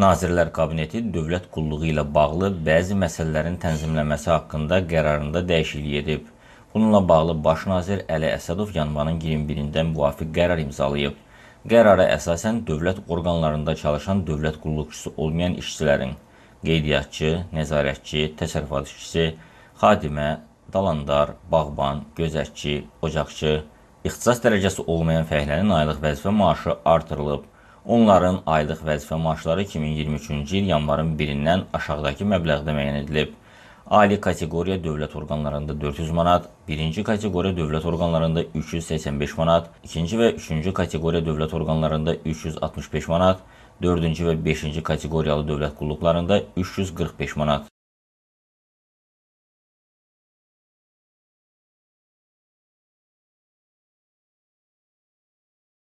Nazirlər Kabineti dövlət qulluğu ilə bağlı bəzi məsələlərin tənzimləməsi haqqında qərarında dəyişiklik edib. Bununla bağlı Baş nazir Əli Əsədov yanvarın 21-də müvafiq qərar imzalayıb. Qərara əsasən dövlət orqanlarında çalışan dövlət qulluqçusu olmayan işçilərin qeydiyyatçı, nəzarətçi, təsərrüfat işçisi, xadimə, dalandar, bağban, gözətçi, ocaqçı, ixtisas dərəcəsi olmayan fəhlənin aylıq vəzifə maaşı artırılıb. Onların aylıq vəzifə maaşları 2023-cü il yanvarın 1-dən aşağıdakı məbləğdə müəyyən edilib. Ali kateqoriya dövlət orqanlarında 400 manat, birinci kateqoriya dövlət orqanlarında 385 manat, ikinci və üçüncü kateqoriya dövlət orqanlarında 365 manat, dördüncü və beşinci kateqoriyalı dövlət qulluqlarında 345 manat.